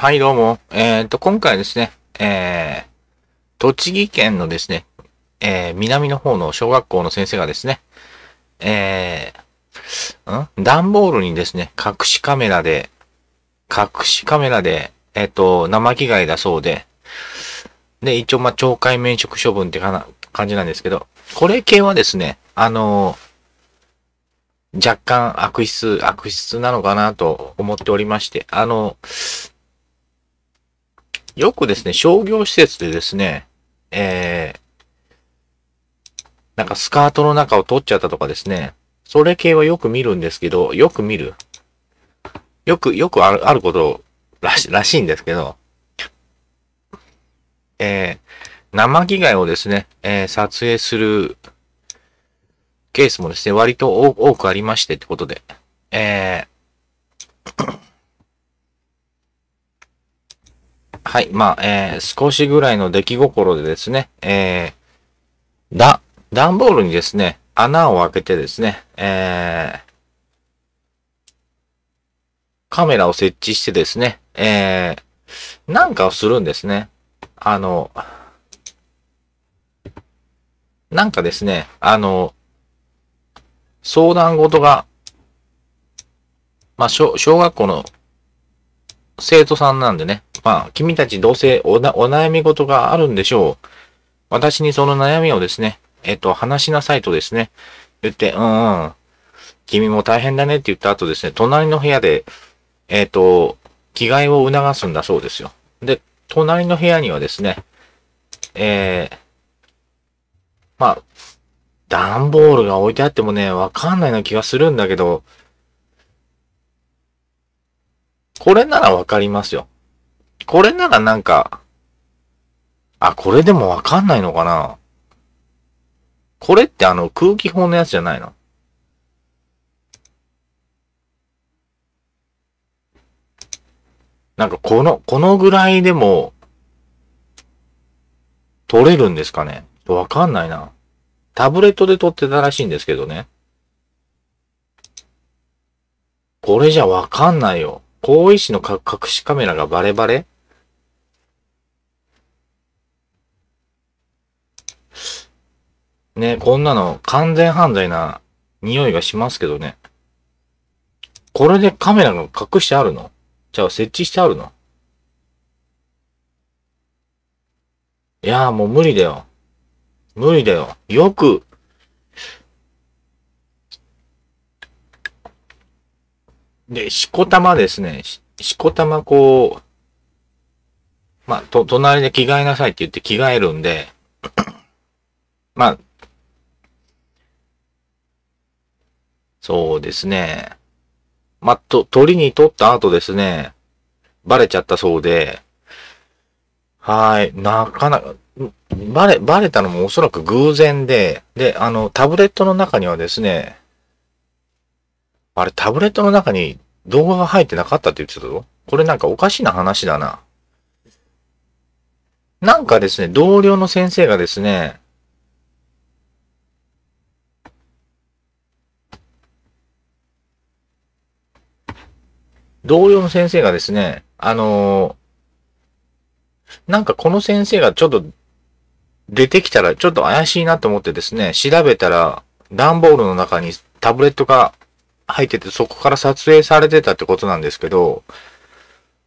はい、どうも。えっ、ー、と、今回ですね、えー、栃木県のですね、えー、南の方の小学校の先生がですね、えー、ん段ボールにですね、隠しカメラで、隠しカメラで、えっ、ー、と、生着替えだそうで、で、一応、まあ、懲戒免職処分ってかな、感じなんですけど、これ系はですね、あの若干悪質、悪質なのかなと思っておりまして、あの、よくですね、商業施設でですね、えー、なんかスカートの中を取っちゃったとかですね、それ系はよく見るんですけど、よく見る。よく、よくあるあることらしらしいんですけど、えー、生着替えをですね、えー、撮影するケースもですね、割と多くありましてってことで、えーはい、まあ、えー、少しぐらいの出来心でですね、えー、だ、段ボールにですね、穴を開けてですね、えー、カメラを設置してですね、えー、なんかをするんですね。あの、なんかですね、あの、相談事が、まあ、小、小学校の生徒さんなんでね、まあ、君たちどうせお悩み事があるんでしょう。私にその悩みをですね、えっと、話しなさいとですね、言って、うんうん、君も大変だねって言った後ですね、隣の部屋で、えっと、着替えを促すんだそうですよ。で、隣の部屋にはですね、えー、まあ、段ボールが置いてあってもね、わかんないな気がするんだけど、これならわかりますよ。これならなんか、あ、これでもわかんないのかなこれってあの空気砲のやつじゃないのなんかこの、このぐらいでも、撮れるんですかねわかんないな。タブレットで撮ってたらしいんですけどね。これじゃわかんないよ。更衣室の隠しカメラがバレバレね、こんなの完全犯罪な匂いがしますけどね。これでカメラが隠してあるのじゃあ設置してあるのいやーもう無理だよ。無理だよ。よく、で、しこたまですね。し、しこたまこう、まあ、と、隣で着替えなさいって言って着替えるんで、まあ、そうですね。まと、と、鳥に取った後ですね、バレちゃったそうで、はい、なかなか、バレ、バレたのもおそらく偶然で、で、あの、タブレットの中にはですね、あれ、タブレットの中に動画が入ってなかったって言ってたぞ。これなんかおかしな話だな。なんかですね、同僚の先生がですね、同僚の先生がですね、あのー、なんかこの先生がちょっと出てきたらちょっと怪しいなと思ってですね、調べたら段ボールの中にタブレットが入っててそこから撮影されてたってことなんですけど、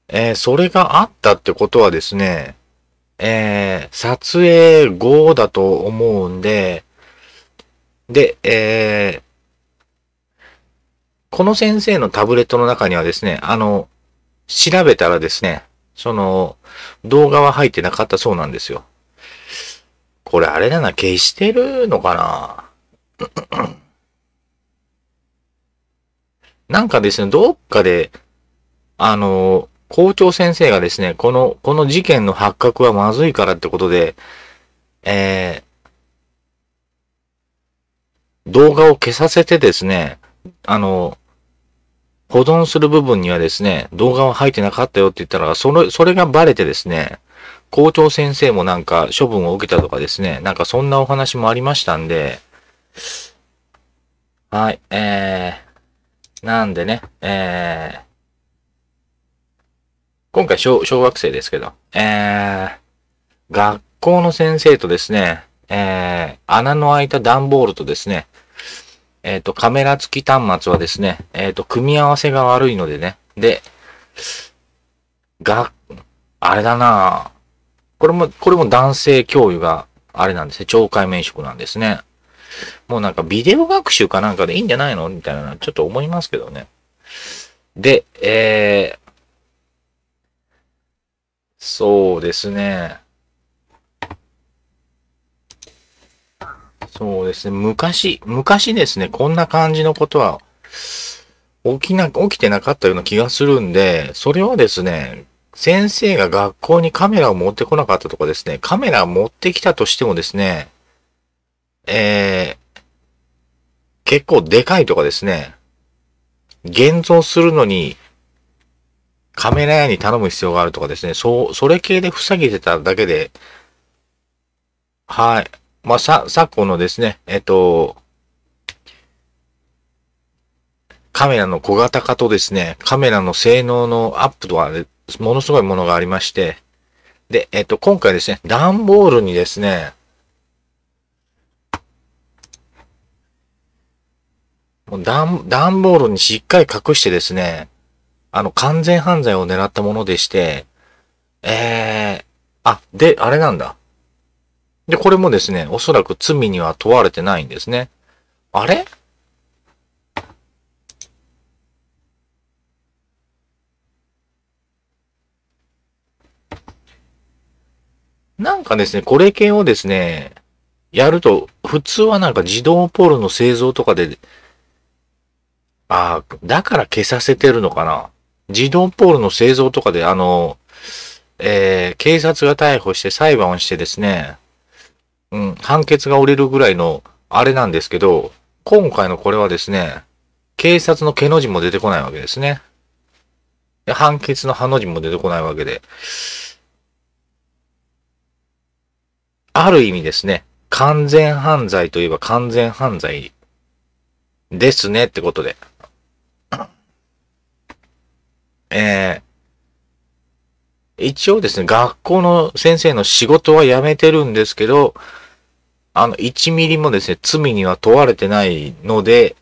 えー、それがあったってことはですね、えー、撮影後だと思うんで、で、えー、この先生のタブレットの中にはですね、あの、調べたらですね、その、動画は入ってなかったそうなんですよ。これあれだな、消してるのかな なんかですね、どっかで、あの、校長先生がですね、この、この事件の発覚はまずいからってことで、えー、動画を消させてですね、あの、保存する部分にはですね、動画は入ってなかったよって言ったら、その、それがバレてですね、校長先生もなんか処分を受けたとかですね、なんかそんなお話もありましたんで、はい、えー、なんでね、えー、今回小小学生ですけど、えー、学校の先生とですね、えー、穴の開いた段ボールとですね、えっ、ー、と、カメラ付き端末はですね、えっ、ー、と、組み合わせが悪いのでね。で、が、あれだなこれも、これも男性教諭が、あれなんですね、懲戒免職なんですね。もうなんかビデオ学習かなんかでいいんじゃないのみたいな、ちょっと思いますけどね。で、えー、そうですね。そうですね。昔、昔ですね、こんな感じのことは、起きな、起きてなかったような気がするんで、それはですね、先生が学校にカメラを持ってこなかったとかですね、カメラを持ってきたとしてもですね、えー、結構でかいとかですね、現像するのに、カメラ屋に頼む必要があるとかですね、そう、それ系で塞ぎてただけで、はい、まあ、さ、昨今のですね、えっと、カメラの小型化とですね、カメラの性能のアップとは、ものすごいものがありまして、で、えっと、今回ですね、段ボールにですね、段、段ボールにしっかり隠してですね、あの、完全犯罪を狙ったものでして、えー、あ、で、あれなんだ。で、これもですね、おそらく罪には問われてないんですね。あれなんかですね、これ系をですね、やると、普通はなんか自動ポールの製造とかで、ああ、だから消させてるのかな。自動ポールの製造とかで、あの、えー、警察が逮捕して裁判をしてですね、うん、判決が折れるぐらいの、あれなんですけど、今回のこれはですね、警察のけの字も出てこないわけですね。で判決のハの字も出てこないわけで、ある意味ですね、完全犯罪といえば完全犯罪ですねってことで。えー、一応ですね、学校の先生の仕事は辞めてるんですけど、あの、1ミリもですね、罪には問われてないので、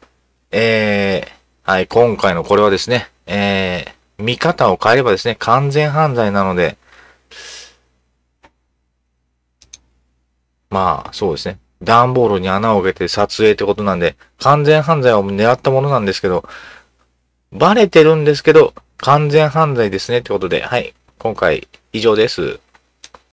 えー、はい、今回のこれはですね、えー、見方を変えればですね、完全犯罪なので、まあ、そうですね。段ボールに穴を開けて撮影ってことなんで、完全犯罪を狙ったものなんですけど、バレてるんですけど、完全犯罪ですねってことで、はい、今回以上です。